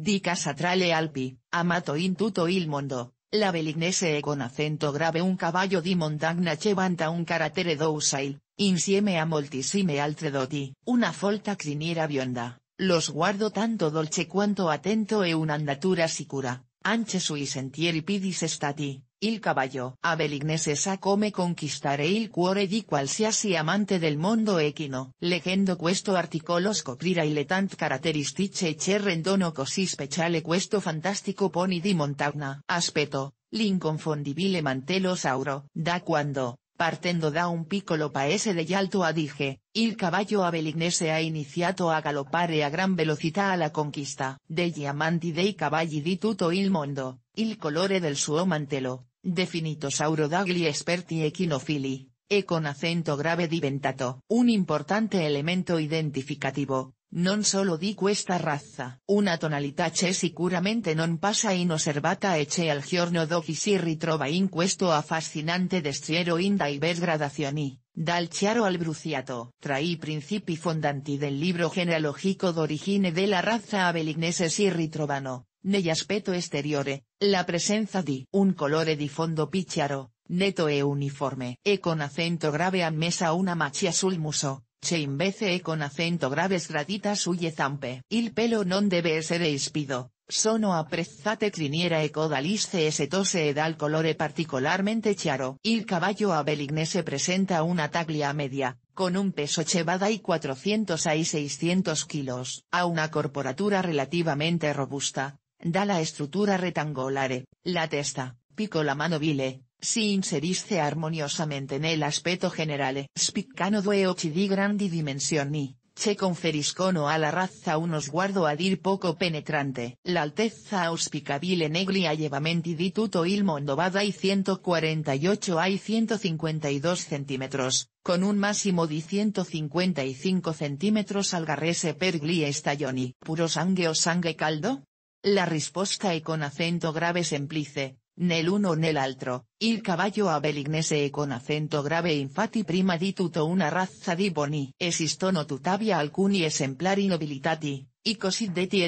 di casa alpi, amato in il mondo, la belignese e con acento grave un caballo di montagna vanta un carattere dousail, insieme a moltissime altre doti. Una folta criniera bionda, los guardo tanto dolce quanto atento e andatura sicura, anche sui sentieri pidis stati, Il caballo. abelignese sa come conquistare il cuore di qualsiasi amante del mondo equino. Leggendo questo articolo scoprirai le tant caratteristiche che rendono così speciale questo fantastico pony di montagna. Aspetto, l'inconfondibile mantelo sauro. Da quando, partendo da un piccolo paese de a Adige, il cavallo abelignese ha iniziato a galoppare a gran velocità la conquista degli amanti dei cavalli di tutto il mondo, il colore del suo mantello, Definito dagli esperti equinofili, e con acento grave diventato un importante elemento identificativo, non solo di questa razza. Una tonalità che sicuramente non passa inosservata e che al giorno d'oggi si ritrova in questo affascinante destriero in gradacioni, gradazioni, dal chiaro al bruciato. Tra principi fondanti del libro genealogico d'origine della raza abelignese si ritrovano, aspecto exteriore, la presenza di un colore di fondo picharo, neto e uniforme e con acento grave mesa una macchia sul muso, che invece e con acento grave sgradita sulle zampe. Il pelo non deve essere ispido, sono apprezzate criniera e e setose ed al colore particolarmente chiaro. Il caballo abelignese presenta una taglia media, con un peso chevada y 400 a 600 kilos. A una corporatura relativamente robusta, Da la estructura rettangolare, la testa, pico la mano vile, si inserisce armoniosamente aspetto generale. Spiccano due occhi di grandi dimensioni, che conferiscono la razza unos guardo a dir poco penetrante. La L'altezza auspicabile negli allevamenti di tutto il mondo va 148 ai 152 centímetros, con un máximo di 155 centímetros al garrese per gli estalloni, Puro sangue o sangue caldo? La respuesta e con acento grave semplice, nel uno nel altro, il cavallo a belignese e con acento grave infati prima di tutto una razza di boni. Esistono tuttavia alcuni esemplari nobilitati, i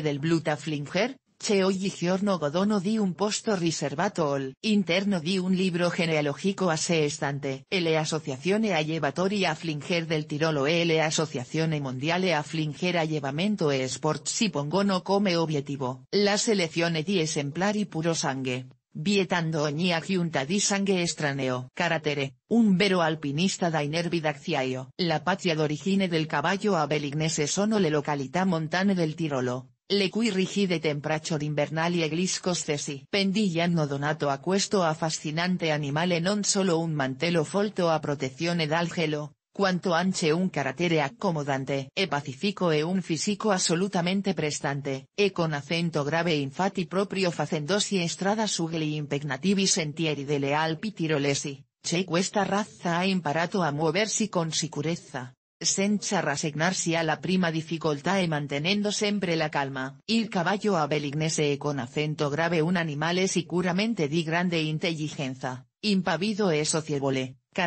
del bluta flinger, Che oggi giorno Godono di un posto riservato al interno di un libro genealogico a sé estante. E a llevatori a flinger del Tirolo e le associazione mondiale a llevamento e sport si pongono come obiettivo la selezione di esemplari puro sangue. Vietando ogni aggiunta di sangue estraneo. Caratere, un vero alpinista da inervi La patria d'origine del caballo abelignese sono le località montane del Tirolo le cui rigide temprachor invernali e gliscos cesi. pendillano donato a questo a fascinante animale non solo un mantelo folto a protezione dal gelo, cuanto anche un carattere accomodante e pacifico e un fisico assolutamente prestante, e con acento grave e infati proprio facendosi estrada sugli impegnativi sentieri de leal pitirolesi, che questa razza ha imparato a muoversi con sicurezza, senza a la prima difficoltà e mantenendo sempre la calma. Il caballo a belignese e con acento grave un es sicuramente di grande intelligenza, impavido e socievole, che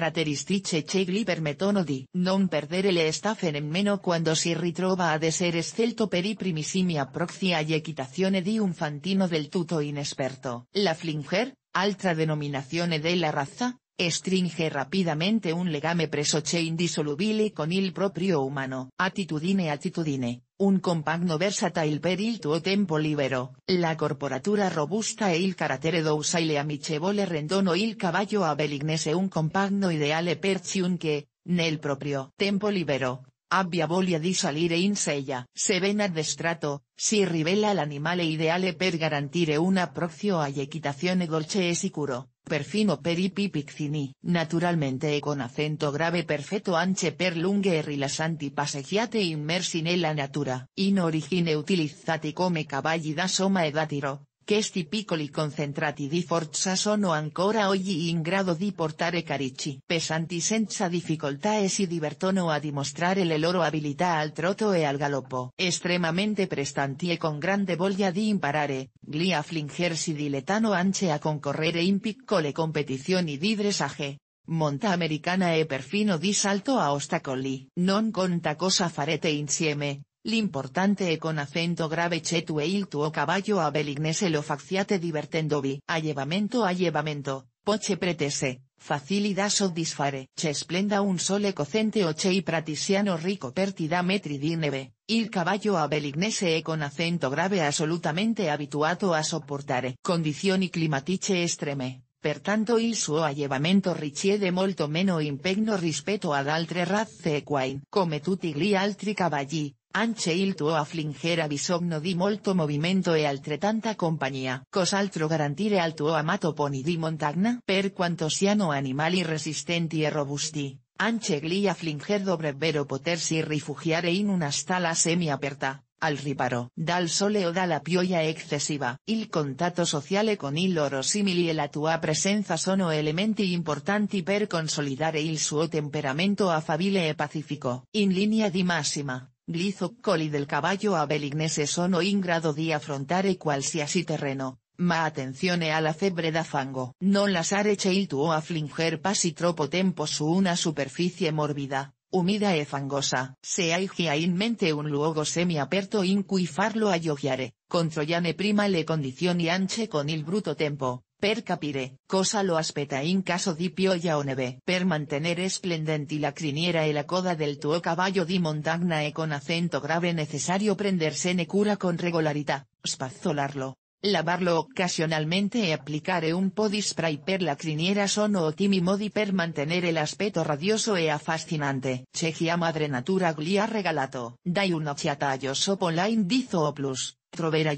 gli permetono di non perdere le en meno cuando si ritrova de ser scelto per i primissimi y y equitazione di un fantino del tutto inesperto. La Flinger, altra denominazione della raza estringe rápidamente un legame preso-che indisolubile con il proprio umano. Attitudine attitudine, un compagno versatile per il tuo tempo libero. La corporatura robusta e il carattere a e amichevole rendono il cavallo a Belignese un compagno ideale per chiunque, nel proprio tempo libero, abbia voglia di salire in sella. Se ven a addestrato, si rivela l'animale ideale per garantire un a all'equitazione dolce e sicuro, perfino per i Naturalmente e con acento grave perfetto anche per lunghe e rilassanti passeggiate immersi nella natura. In origine utilizzati come cavalli da soma e da sti piccoli concentrati di forza sono ancora oggi in grado di portare carichi. pesanti senza difficoltà e si divertono a dimostrare le loro abilità al trotto e al galopo. Estremamente prestanti e con grande voglia di imparare, gli afflingersi letano anche a concorrere in piccole competizioni di dressage. Monta americana e perfino di salto a ostacoli. Non conta cosa farete insieme, L'importante e con acento grave che tu e il tuo cavallo a belignese lo facciate divertendovi. Allevamento allevamento, poche pretese, facilità soddisfare. Che splenda un sole cocente o che i pratisiano ricco pertida metri di neve. Il cavallo a belignese e con acento grave absolutamente abituato a sopportare condizioni climatiche estreme. Pertanto il suo allevamento richiede molto meno impegno rispetto ad altre razze equine. Come tutti gli altri cavalli, Anche il tuo afflinger bisogno di molto movimento e altrettanta compagnia. Cos'altro garantire al tuo amato pony di montagna? Per quanto siano animali resistenti e robusti, Anche gli afflinger dovrebbero potersi rifugiare in una semi-aperta, al riparo dal sole o dalla pioggia excesiva. Il contatto sociale con il loro simili e la tua presenza sono elementi importanti per consolidare il suo temperamento affabile e pacifico. In linea di massima, Glizo coli del caballo a belignese sono in grado di affrontare qualsiasi terreno, ma attenzione la febbre da fango. Non che il tuo afflinger passi troppo tempo su una superficie morbida, umida e fangosa. Se hai in mente un luogo semiaperto in cui farlo a yogiare controllane prima le condizioni anche con il bruto tempo. Per capire, cosa lo aspetta in caso di pioggia o neve? Per mantenere splendenti la criniera e la coda del tuo cavallo di montagna e con acento grave necesario prendersene cura con regolarità, spazzolarlo, lavarlo occasionalmente e applicare un po' spray per la criniera sono ottimi modi per el aspecto radioso e affascinante. chegia madre natura gli ha regalato. Dai un ciata a online di zooplus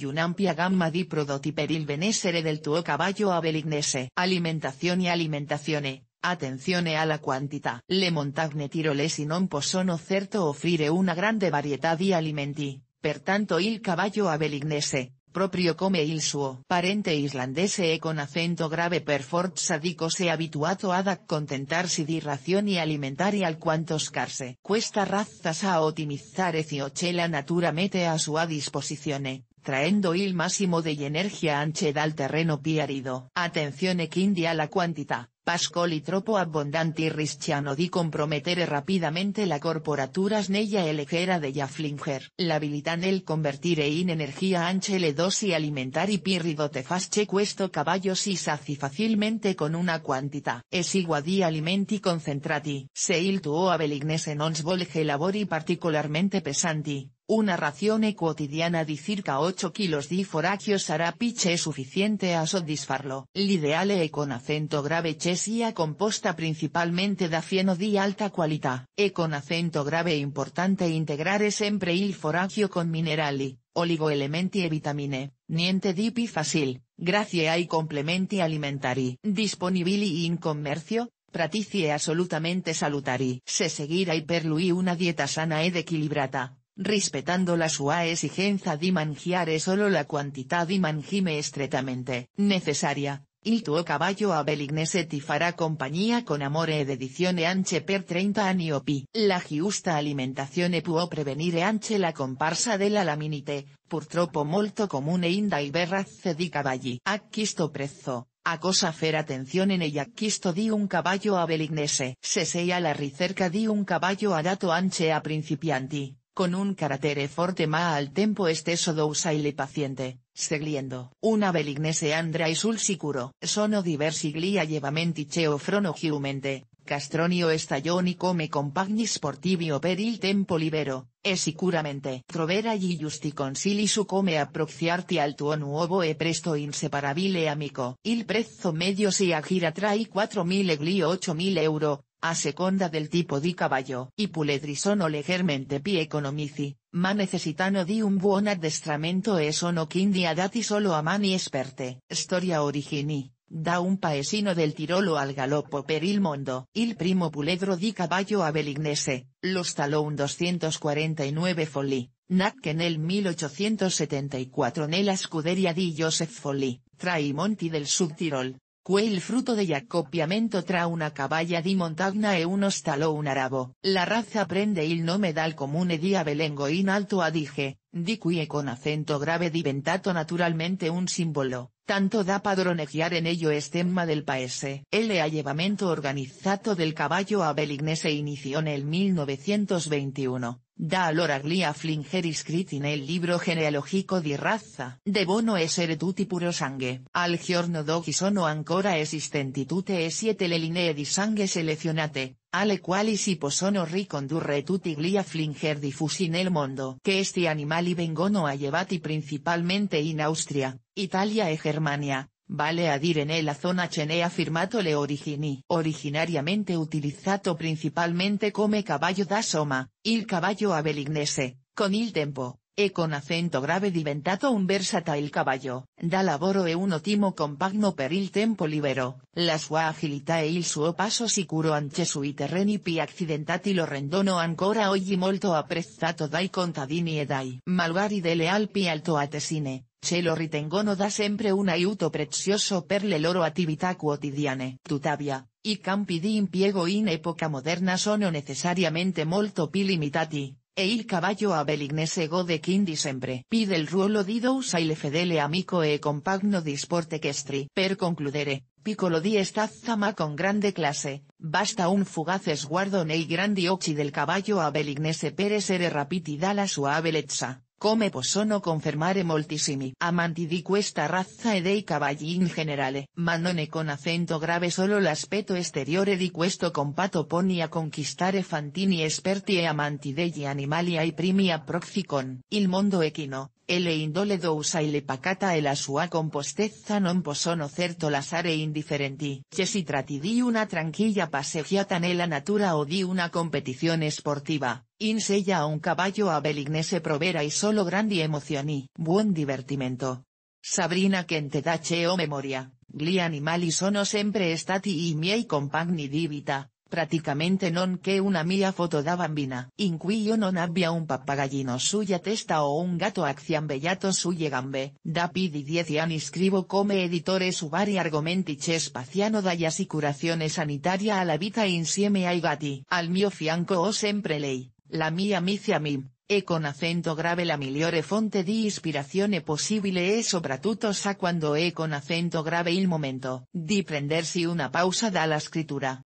una amplia gamma di prodotti per il benessere del tuo cavallo a belignese. Alimentazione Alimentazione, attenzione alla quantità. Le montagne tirolesi non possono certo offrire una grande varietà di alimenti, pertanto il cavallo a belignese, proprio come il suo parente islandese e con acento grave per forza si è abituato ad accontentarsi di razioni alimentari alquanto scarse. Questa razza sa ottimizzare eciochela la natura mette a sua disposizione, traendo il massimo di energia anche dal terreno piarido. arido. Attenzione quindi la quantità. Pascoli troppo abbondanti rischiano di compromettere rapidamente la corporatura snella e leggera jaflinger, la L'abilità nel convertire in energia anche le dosi alimentari dote fasce questo cavallo si sazi facilmente con una quantità esigua di alimenti concentrati. Se il tuo Belignese non svolge lavori particolarmente pesanti, una ración cotidiana di circa 8 kilos di foragio sarà piche suficiente a soddisfarlo. L'ideale e con acento grave che composta principalmente da fieno di alta qualità. E con acento grave e importante integrare sempre il foragio con minerali, oligoelementi e vitamine, niente di più facile, grazie ai complementi alimentari disponibili in commercio, pratici absolutamente assolutamente salutari. Se seguirá per lui una dieta sana ed equilibrata respetando la sua exigenza di mangiare solo la quantità di mangime estretamente necessaria, il tuo caballo a Belignese ti farà compagnia con amore ed edizione anche per 30 anni o pi. La giusta alimentazione può prevenire anche la comparsa della laminite, purtroppo molto comune in dai razze di cavalli. A prezzo, a cosa fer attenzione e acquisto di un caballo a Belignese. Se sei la ricerca di un a dato anche a principianti, con un carattere forte ma al tempo esteso y il paciente, seguiendo una belignese andra y sul sicuro. Sono diversi gli allevamenti che offrono giumente, Castronio estallonico come compagni sportivi o per il tempo libero, e sicuramente troverai gli giusti consigli su come approcciarti al tuo nuovo e presto inseparabile amico. Il prezzo medio si agira tra i 4.000 e gli 8.000 euro, a seconda del tipo di cavallo. y puledri sono leggermente più economici, ma necessitano di un buon addestramento e sono quindi dati solo a mani esperte. Storia origini. Da un paesino del Tirolo al galoppo per il mondo. Il primo puledro di cavallo Belignese, lo los un 249 que nacque nel 1874 nella scuderia di Joseph foli, tra monti del Sud que fruto de de accoppiamento tra una caballa di montagna e uno stallo un arabo. La raza prende il nome dal comune di Abelengo in alto Adige, di cui con acento grave diventato naturalmente un simbolo, tanto da padroneggiar en ello stemma del paese. El allevamento organizato del caballo abelignese en el 1921, da allora glia Flinger iscritti nel libro genealogico di razza. no essere tutti puro sangue. Al giorno chi sono ancora esistenti tutte e siete le linee di sangue selezionate, alle quali si posono ricondurre tutti glia flinger diffusi nel mondo. Che esti animali vengono llevati principalmente in Austria, Italia e Germania, Vale a dire la zona chenea firmato le origini. Originariamente utilizzato principalmente come caballo da soma, il cavallo abelignese, con il tempo, e con acento grave diventato un versatile caballo, da lavoro e un ottimo compagno per il tempo libero, la sua agilità e il suo passo sicuro anche sui terreni pi accidentati lo rendono ancora oggi molto apprezzato dai contadini e dai malgari delle Alpi altoatesine. Ce lo ritengono da sempre un aiuto prezioso per le loro attività quotidiane. Tuttavia, i campi di impiego in epoca moderna sono necessariamente molto più limitati, e il caballo a Belignese de quindi sempre. Pide el ruolo di le fedele amico e compagno di sport Kestri. Per concludere, Piccolo di zama con grande clase, basta un fugace esguardo nel grandi occhi del caballo a Belignese per essere rapiti dalla sua bellezza. come possono confermare moltissimi amanti di questa razza e dei cavalli in generale. Ma non è con accento grave solo l'aspetto esteriore di questo compato pony a conquistare fantini esperti e amanti degli animali ai primi approfi con il mondo equino, le indole dousa y le pacata el la sua compostezza non posono certo lasare indifferenti. Che si tratti di una tranquilla en nella natura o di una competición esportiva, in a un caballo a belignese provera y solo grandi emozioni. Buen divertimento. Sabrina che o memoria, gli animali sono sempre stati i miei compagni di Praticamente non que una mia foto da bambina. In cui io non abbia un papagallino suya testa o un gato bellato suye gambe. Da pidi di 10 anni scrivo come editore su vari argomenti che spaziano da assicurazione sanitaria la vita insieme ai gatti. Al mio fianco o sempre lei, la mia mizia mim. E con acento grave la migliore fonte di ispirazione possibile e soprattutto sa quando e con acento grave il momento di prendersi una pausa la scrittura.